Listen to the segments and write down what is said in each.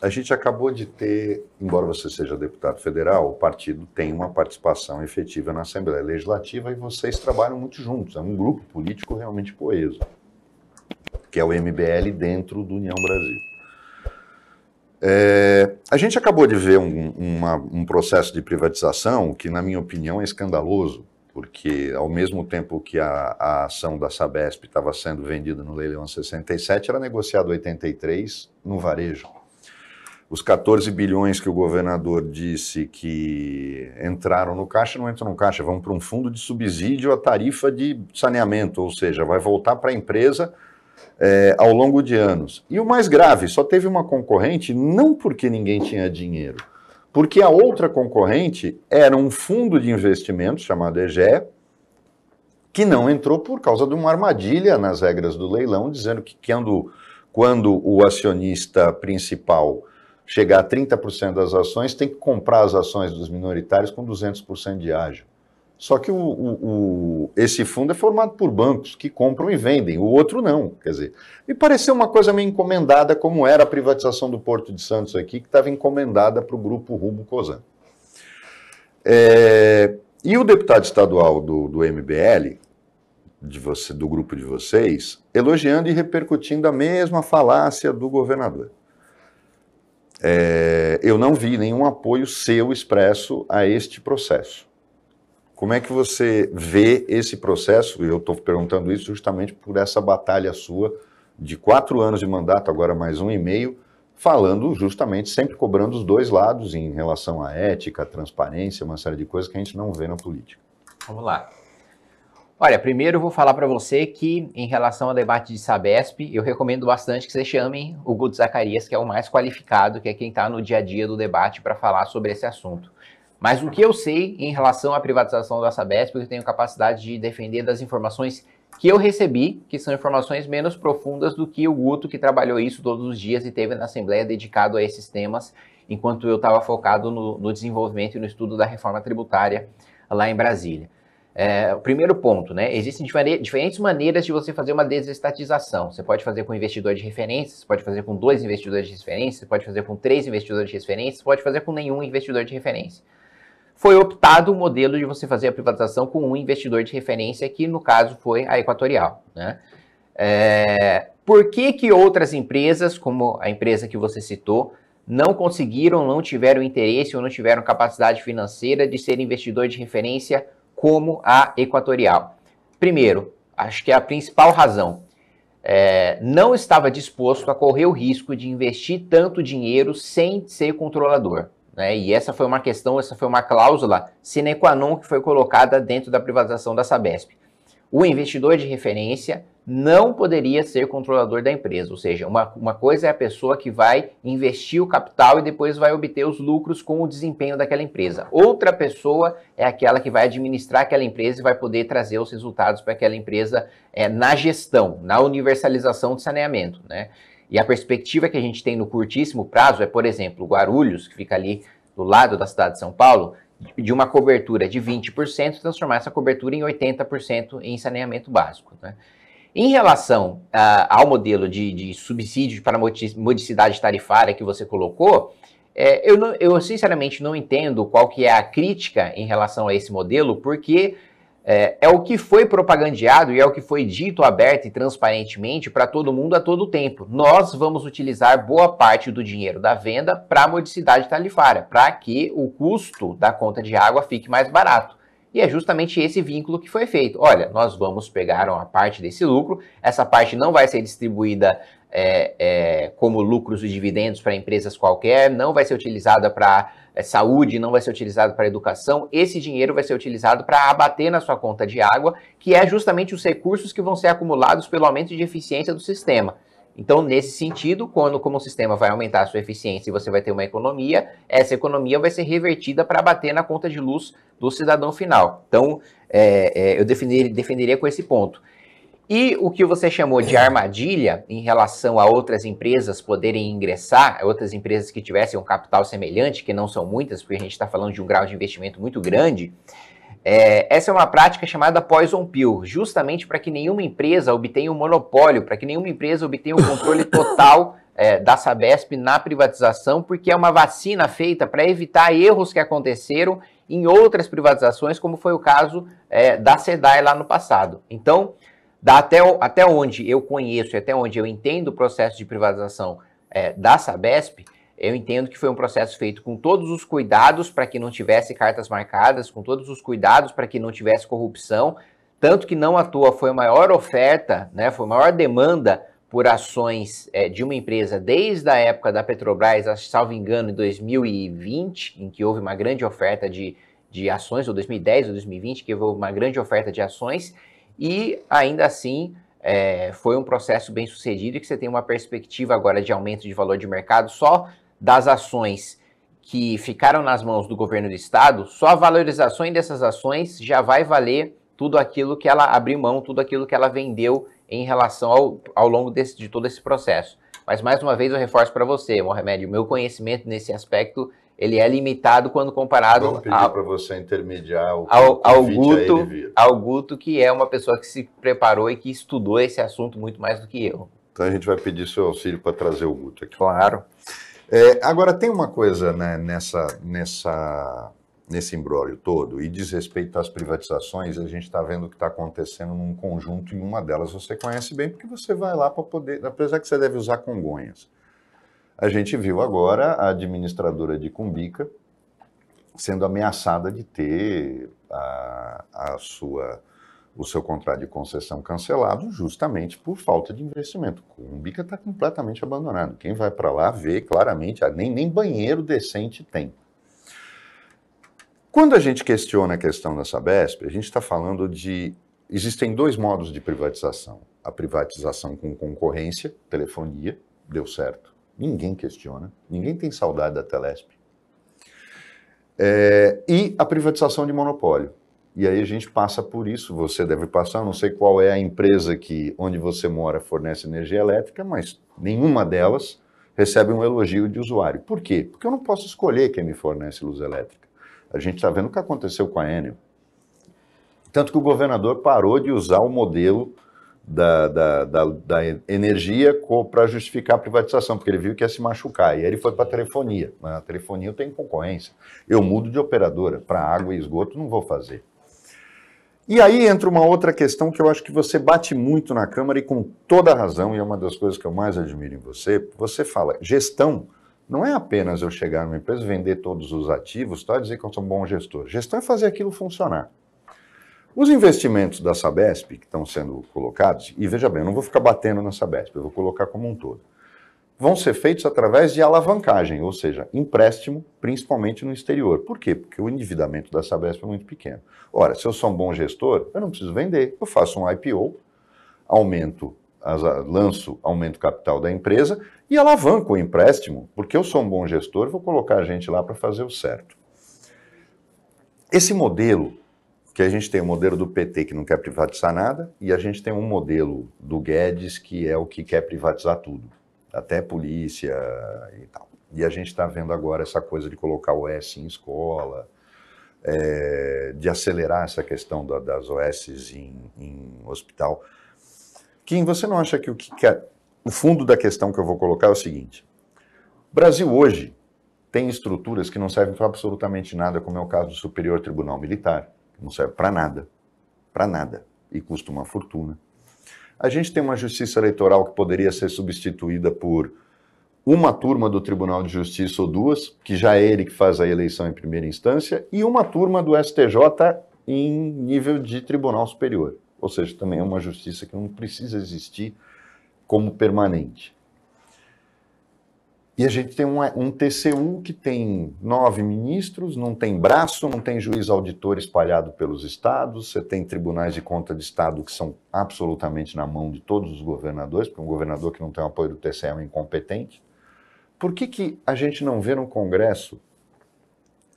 a gente acabou de ter, embora você seja deputado federal, o partido tem uma participação efetiva na Assembleia Legislativa e vocês trabalham muito juntos. É um grupo político realmente coeso, que é o MBL dentro do União Brasil. É, a gente acabou de ver um, uma, um processo de privatização que, na minha opinião, é escandaloso, porque ao mesmo tempo que a, a ação da Sabesp estava sendo vendida no leilão 67, era negociado 83 no varejo. Os 14 bilhões que o governador disse que entraram no caixa, não entram no caixa, vão para um fundo de subsídio à tarifa de saneamento, ou seja, vai voltar para a empresa é, ao longo de anos. E o mais grave, só teve uma concorrente não porque ninguém tinha dinheiro, porque a outra concorrente era um fundo de investimento chamado EGE, que não entrou por causa de uma armadilha nas regras do leilão, dizendo que quando, quando o acionista principal chegar a 30% das ações, tem que comprar as ações dos minoritários com 200% de ágio. Só que o, o, o, esse fundo é formado por bancos que compram e vendem, o outro não. Quer dizer, me pareceu uma coisa meio encomendada, como era a privatização do Porto de Santos aqui, que estava encomendada para o grupo Rubo Cosan. É, e o deputado estadual do, do MBL, de você, do grupo de vocês, elogiando e repercutindo a mesma falácia do governador é, eu não vi nenhum apoio seu expresso a este processo. Como é que você vê esse processo? E eu estou perguntando isso justamente por essa batalha sua de quatro anos de mandato, agora mais um e meio, falando justamente, sempre cobrando os dois lados em relação à ética, à transparência, uma série de coisas que a gente não vê na política. Vamos lá. Olha, primeiro eu vou falar para você que, em relação ao debate de Sabesp, eu recomendo bastante que você chame o Guto Zacarias, que é o mais qualificado, que é quem está no dia a dia do debate para falar sobre esse assunto. Mas o que eu sei em relação à privatização da Sabesp, eu tenho capacidade de defender das informações que eu recebi, que são informações menos profundas do que o Guto, que trabalhou isso todos os dias e teve na Assembleia dedicado a esses temas, enquanto eu estava focado no, no desenvolvimento e no estudo da reforma tributária lá em Brasília. É, o primeiro ponto, né? Existem diferentes maneiras de você fazer uma desestatização. Você pode fazer com investidor de referência, você pode fazer com dois investidores de referência, você pode fazer com três investidores de referência, você pode fazer com nenhum investidor de referência. Foi optado o modelo de você fazer a privatização com um investidor de referência, que no caso foi a Equatorial, né? É, por que, que outras empresas, como a empresa que você citou, não conseguiram, não tiveram interesse ou não tiveram capacidade financeira de ser investidor de referência como a Equatorial. Primeiro, acho que é a principal razão. É, não estava disposto a correr o risco de investir tanto dinheiro sem ser controlador. Né? E essa foi uma questão, essa foi uma cláusula sine qua non que foi colocada dentro da privatização da Sabesp. O investidor de referência não poderia ser controlador da empresa. Ou seja, uma, uma coisa é a pessoa que vai investir o capital e depois vai obter os lucros com o desempenho daquela empresa. Outra pessoa é aquela que vai administrar aquela empresa e vai poder trazer os resultados para aquela empresa é, na gestão, na universalização de saneamento. Né? E a perspectiva que a gente tem no curtíssimo prazo é, por exemplo, Guarulhos, que fica ali do lado da cidade de São Paulo, de uma cobertura de 20%, transformar essa cobertura em 80% em saneamento básico. Né? Em relação uh, ao modelo de, de subsídios para modicidade tarifária que você colocou, é, eu, não, eu, sinceramente não entendo qual que é a crítica em relação a esse modelo, porque é, é o que foi propagandeado e é o que foi dito aberto e transparentemente para todo mundo a todo tempo. Nós vamos utilizar boa parte do dinheiro da venda para modicidade tarifária, para que o custo da conta de água fique mais barato. E é justamente esse vínculo que foi feito. Olha, nós vamos pegar uma parte desse lucro, essa parte não vai ser distribuída é, é, como lucros e dividendos para empresas qualquer, não vai ser utilizada para é, saúde, não vai ser utilizada para educação. Esse dinheiro vai ser utilizado para abater na sua conta de água, que é justamente os recursos que vão ser acumulados pelo aumento de eficiência do sistema. Então, nesse sentido, quando como o sistema vai aumentar a sua eficiência e você vai ter uma economia, essa economia vai ser revertida para bater na conta de luz do cidadão final. Então, é, é, eu defenderia com esse ponto. E o que você chamou de armadilha em relação a outras empresas poderem ingressar, outras empresas que tivessem um capital semelhante, que não são muitas, porque a gente está falando de um grau de investimento muito grande, é, essa é uma prática chamada poison pill, justamente para que nenhuma empresa obtenha o um monopólio, para que nenhuma empresa obtenha o um controle total é, da Sabesp na privatização, porque é uma vacina feita para evitar erros que aconteceram em outras privatizações, como foi o caso é, da SEDAI lá no passado. Então, até, até onde eu conheço e até onde eu entendo o processo de privatização é, da Sabesp, eu entendo que foi um processo feito com todos os cuidados para que não tivesse cartas marcadas, com todos os cuidados para que não tivesse corrupção, tanto que não à toa foi a maior oferta, né, foi a maior demanda por ações é, de uma empresa desde a época da Petrobras, a, salvo engano, em 2020, em que houve uma grande oferta de, de ações, ou 2010 ou 2020, que houve uma grande oferta de ações, e ainda assim é, foi um processo bem sucedido e que você tem uma perspectiva agora de aumento de valor de mercado só das ações que ficaram nas mãos do governo do estado, só a valorização dessas ações já vai valer tudo aquilo que ela abriu mão, tudo aquilo que ela vendeu em relação ao, ao longo desse, de todo esse processo. Mas mais uma vez eu reforço para você, Mohamed, o meu conhecimento nesse aspecto ele é limitado quando comparado Vamos pedir para você intermediar o ao, ao Guto, ao Guto, que é uma pessoa que se preparou e que estudou esse assunto muito mais do que eu. Então a gente vai pedir seu auxílio para trazer o Guto aqui. Claro. É, agora, tem uma coisa né, nessa, nessa, nesse imbróglio todo, e diz respeito às privatizações, a gente está vendo o que está acontecendo num conjunto, e uma delas você conhece bem, porque você vai lá para poder, apesar que você deve usar Congonhas. A gente viu agora a administradora de Cumbica sendo ameaçada de ter a, a sua o seu contrato de concessão cancelado justamente por falta de investimento. Cumbica está completamente abandonado. Quem vai para lá vê claramente, ah, nem, nem banheiro decente tem. Quando a gente questiona a questão da Sabesp, a gente está falando de. Existem dois modos de privatização. A privatização com concorrência, telefonia, deu certo. Ninguém questiona, ninguém tem saudade da Telesp. É, e a privatização de monopólio. E aí a gente passa por isso, você deve passar, não sei qual é a empresa que onde você mora fornece energia elétrica, mas nenhuma delas recebe um elogio de usuário. Por quê? Porque eu não posso escolher quem me fornece luz elétrica. A gente está vendo o que aconteceu com a Enel. Tanto que o governador parou de usar o modelo da, da, da, da energia para justificar a privatização, porque ele viu que ia se machucar. E aí ele foi para a telefonia. Na telefonia eu tenho concorrência. Eu mudo de operadora. Para água e esgoto não vou fazer. E aí entra uma outra questão que eu acho que você bate muito na Câmara e com toda razão, e é uma das coisas que eu mais admiro em você. Você fala, gestão não é apenas eu chegar numa empresa, vender todos os ativos, tá? dizer que eu sou um bom gestor. Gestão é fazer aquilo funcionar. Os investimentos da Sabesp que estão sendo colocados, e veja bem, eu não vou ficar batendo na Sabesp, eu vou colocar como um todo vão ser feitos através de alavancagem, ou seja, empréstimo, principalmente no exterior. Por quê? Porque o endividamento da Sabesp é muito pequeno. Ora, se eu sou um bom gestor, eu não preciso vender. Eu faço um IPO, aumento, lanço aumento capital da empresa e alavanco o empréstimo, porque eu sou um bom gestor, vou colocar a gente lá para fazer o certo. Esse modelo, que a gente tem o um modelo do PT que não quer privatizar nada, e a gente tem um modelo do Guedes que é o que quer privatizar tudo até polícia e tal. E a gente está vendo agora essa coisa de colocar o OS em escola, é, de acelerar essa questão da, das OS em, em, hospital. Kim, você não acha que o que, que o fundo da questão que eu vou colocar é o seguinte: Brasil hoje tem estruturas que não servem para absolutamente nada, como é o caso do Superior Tribunal Militar, que não serve para nada, para nada, e custa uma fortuna. A gente tem uma justiça eleitoral que poderia ser substituída por uma turma do Tribunal de Justiça ou duas, que já é ele que faz a eleição em primeira instância, e uma turma do STJ em nível de Tribunal Superior. Ou seja, também é uma justiça que não precisa existir como permanente. E a gente tem um, um, TCU que tem nove ministros, não tem braço, não tem juiz auditor espalhado pelos estados, você tem tribunais de conta de estado que são absolutamente na mão de todos os governadores, porque um governador que não tem o apoio do TCU é um incompetente. Por que, que a gente não vê no Congresso?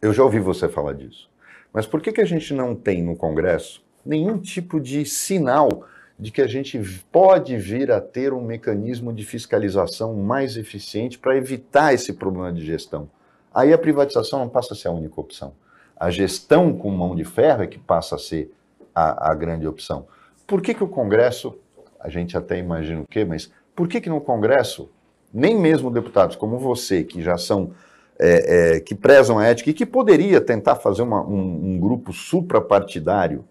Eu já ouvi você falar disso, mas por que, que a gente não tem no Congresso nenhum tipo de sinal de que a gente pode vir a ter um mecanismo de fiscalização mais eficiente para evitar esse problema de gestão. Aí a privatização não passa a ser a única opção. A gestão com mão de ferro é que passa a ser a, a grande opção. Por que, que o Congresso, a gente até imagina o quê, mas por que, que no Congresso, nem mesmo deputados como você, que já são é, é, que prezam a ética e que poderia tentar fazer uma, um, um grupo suprapartidário,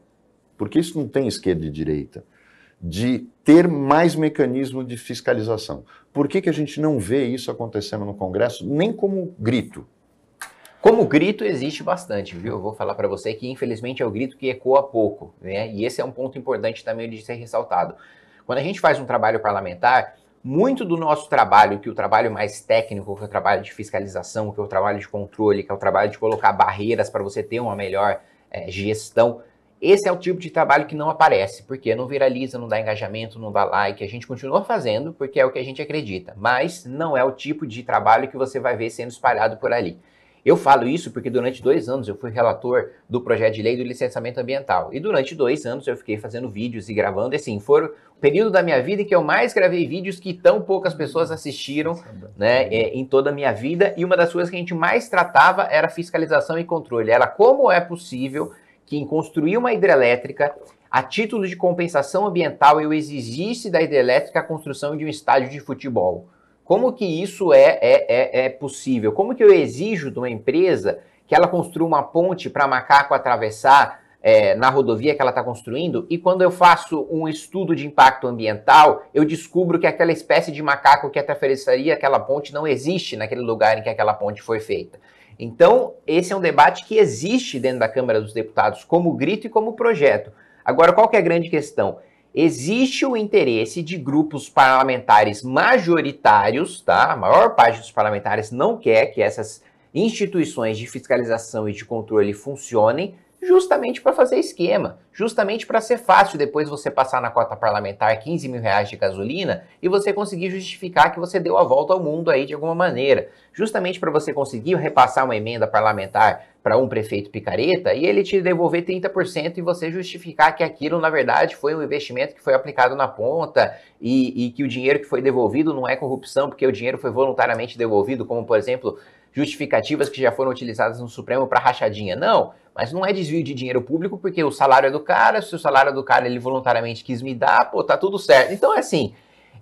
porque isso não tem esquerda e direita de ter mais mecanismo de fiscalização. Por que, que a gente não vê isso acontecendo no Congresso, nem como grito? Como grito existe bastante, viu? Eu vou falar para você que infelizmente é o grito que ecoa pouco, né? E esse é um ponto importante também de ser ressaltado. Quando a gente faz um trabalho parlamentar, muito do nosso trabalho, que é o trabalho mais técnico, que é o trabalho de fiscalização, que é o trabalho de controle, que é o trabalho de colocar barreiras para você ter uma melhor é, gestão, esse é o tipo de trabalho que não aparece, porque não viraliza, não dá engajamento, não dá like. A gente continua fazendo porque é o que a gente acredita, mas não é o tipo de trabalho que você vai ver sendo espalhado por ali. Eu falo isso porque durante dois anos eu fui relator do projeto de lei do licenciamento ambiental. E durante dois anos eu fiquei fazendo vídeos e gravando. E assim, foram o período da minha vida em que eu mais gravei vídeos que tão poucas pessoas assistiram né, é, em toda a minha vida. E uma das coisas que a gente mais tratava era fiscalização e controle. Era como é possível que em construir uma hidrelétrica, a título de compensação ambiental, eu exigisse da hidrelétrica a construção de um estádio de futebol. Como que isso é, é, é, é possível? Como que eu exijo de uma empresa que ela construa uma ponte para macaco atravessar é, na rodovia que ela está construindo? E quando eu faço um estudo de impacto ambiental, eu descubro que aquela espécie de macaco que atravessaria aquela ponte não existe naquele lugar em que aquela ponte foi feita. Então, esse é um debate que existe dentro da Câmara dos Deputados, como grito e como projeto. Agora, qual é a grande questão? Existe o interesse de grupos parlamentares majoritários, tá? A maior parte dos parlamentares não quer que essas instituições de fiscalização e de controle funcionem, justamente para fazer esquema, justamente para ser fácil depois você passar na cota parlamentar 15 mil reais de gasolina e você conseguir justificar que você deu a volta ao mundo aí de alguma maneira, justamente para você conseguir repassar uma emenda parlamentar para um prefeito picareta e ele te devolver 30% e você justificar que aquilo na verdade foi um investimento que foi aplicado na ponta e, e que o dinheiro que foi devolvido não é corrupção porque o dinheiro foi voluntariamente devolvido, como por exemplo justificativas que já foram utilizadas no Supremo para rachadinha. Não, mas não é desvio de dinheiro público porque o salário é do cara, se o salário é do cara ele voluntariamente quis me dar, pô, tá tudo certo. Então, é assim,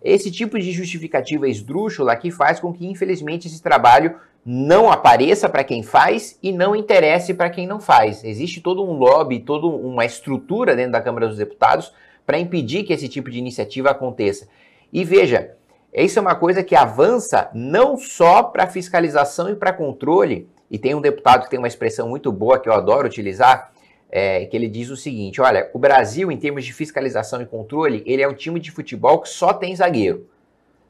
esse tipo de justificativa esdrúxula que faz com que, infelizmente, esse trabalho não apareça para quem faz e não interesse para quem não faz. Existe todo um lobby, toda uma estrutura dentro da Câmara dos Deputados para impedir que esse tipo de iniciativa aconteça. E veja, isso é uma coisa que avança não só para fiscalização e para controle. E tem um deputado que tem uma expressão muito boa que eu adoro utilizar, é, que ele diz o seguinte: olha, o Brasil, em termos de fiscalização e controle, ele é um time de futebol que só tem zagueiro.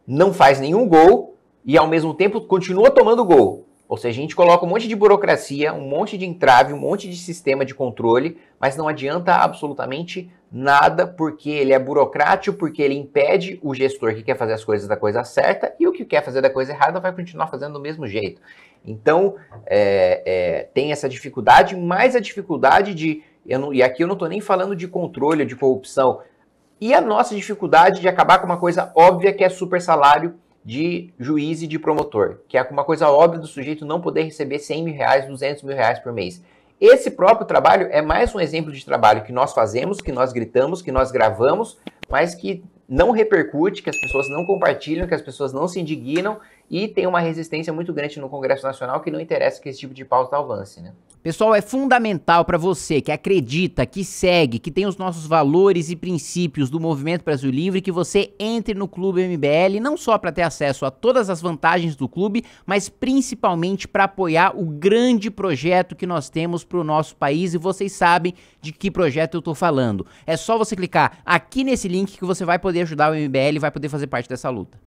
Não faz nenhum gol e, ao mesmo tempo, continua tomando gol. Ou seja, a gente coloca um monte de burocracia, um monte de entrave, um monte de sistema de controle, mas não adianta absolutamente nada porque ele é burocrático, porque ele impede o gestor que quer fazer as coisas da coisa certa e o que quer fazer da coisa errada vai continuar fazendo do mesmo jeito. Então, é, é, tem essa dificuldade, mais a dificuldade de. Não, e aqui eu não estou nem falando de controle, de corrupção. E a nossa dificuldade de acabar com uma coisa óbvia que é super salário de juiz e de promotor, que é uma coisa óbvia do sujeito não poder receber 100 mil reais, 200 mil reais por mês. Esse próprio trabalho é mais um exemplo de trabalho que nós fazemos, que nós gritamos, que nós gravamos, mas que não repercute, que as pessoas não compartilham, que as pessoas não se indignam e tem uma resistência muito grande no Congresso Nacional que não interessa que esse tipo de pauta avance, né? Pessoal, é fundamental para você que acredita, que segue, que tem os nossos valores e princípios do Movimento Brasil Livre que você entre no Clube MBL não só para ter acesso a todas as vantagens do clube, mas principalmente para apoiar o grande projeto que nós temos para o nosso país e vocês sabem de que projeto eu estou falando. É só você clicar aqui nesse link que você vai poder ajudar o MBL e vai poder fazer parte dessa luta.